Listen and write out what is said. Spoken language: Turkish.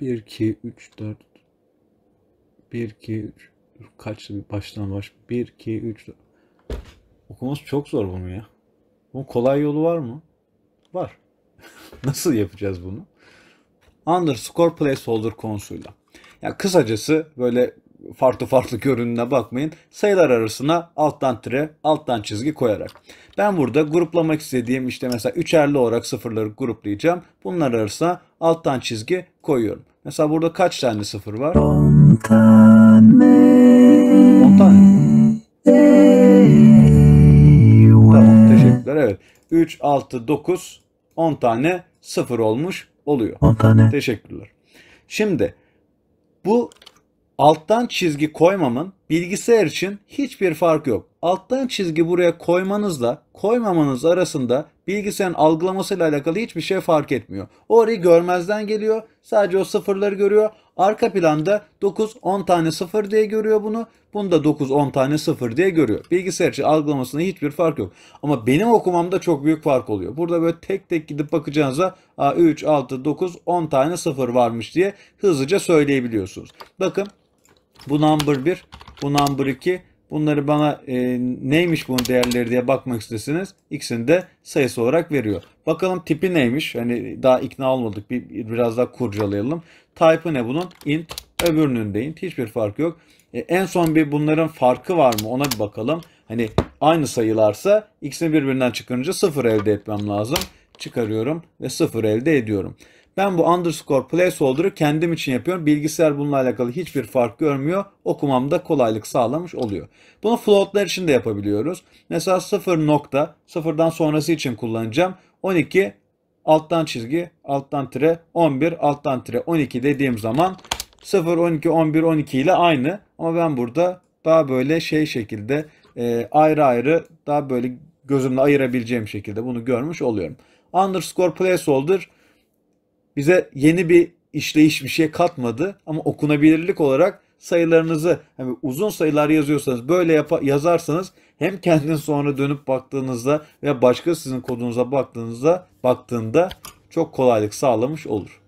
1 2 3 4 1 2 3 kaç baştan baş 1 2 3 4. Okuması çok zor bunu ya. Bunun kolay yolu var mı? Var. Nasıl yapacağız bunu? Underscore placeholder konusuyla. Yani kısacası böyle farklı farklı görününe bakmayın. Sayılar arasına alttan tire, alttan çizgi koyarak. Ben burada gruplamak istediğim işte mesela üçerli olarak sıfırları gruplayacağım. Bunlar arasına alttan çizgi koyuyorum. Mesela burada kaç tane sıfır var? 10 tane. 10 tane. Tamam teşekkürler evet. 3, 6, 9, 10 tane sıfır olmuş oluyor. 10 tane. Teşekkürler. Şimdi bu alttan çizgi koymamın Bilgisayar için hiçbir fark yok. Alttan çizgi buraya koymanızla koymamanız arasında bilgisayarın algılamasıyla alakalı hiçbir şey fark etmiyor. Orayı görmezden geliyor. Sadece o sıfırları görüyor. Arka planda 9-10 tane sıfır diye görüyor bunu. Bunu da 9-10 tane sıfır diye görüyor. Bilgisayar için algılamasında hiçbir fark yok. Ama benim okumamda çok büyük fark oluyor. Burada böyle tek tek gidip bakacağınıza 3, 6, 9, 10 tane sıfır varmış diye hızlıca söyleyebiliyorsunuz. Bakın bu number 1, bu number 2. Bunları bana e, neymiş bunun değerleri diye bakmak istesiniz. İkisini de sayısı olarak veriyor. Bakalım tipi neymiş? Hani daha ikna olmadık. Bir, biraz daha kurcalayalım. Type'ı ne bunun? Int. Öbürünün de int. Hiçbir fark yok. E, en son bir bunların farkı var mı? Ona bir bakalım. Hani aynı sayılarsa ikisini birbirinden çıkınca sıfır elde etmem lazım. Çıkarıyorum ve sıfır elde ediyorum. Ben bu underscore placeholder'ı kendim için yapıyorum. Bilgisayar bununla alakalı hiçbir fark görmüyor. Okumamda kolaylık sağlamış oluyor. Bunu floatlar için de yapabiliyoruz. Mesela 0 nokta, sıfırdan sonrası için kullanacağım. 12 alttan çizgi, alttan tire 11, alttan tire 12 dediğim zaman 0, 12, 11, 12 ile aynı. Ama ben burada daha böyle şey şekilde e, ayrı ayrı daha böyle gözümle ayırabileceğim şekilde bunu görmüş oluyorum. Underscore placeholder bize yeni bir işleyiş bir şey katmadı ama okunabilirlik olarak sayılarınızı hani uzun sayılar yazıyorsanız böyle yap- yazarsanız hem kendin sonra dönüp baktığınızda veya başka sizin kodunuza baktığınızda baktığında çok kolaylık sağlamış olur.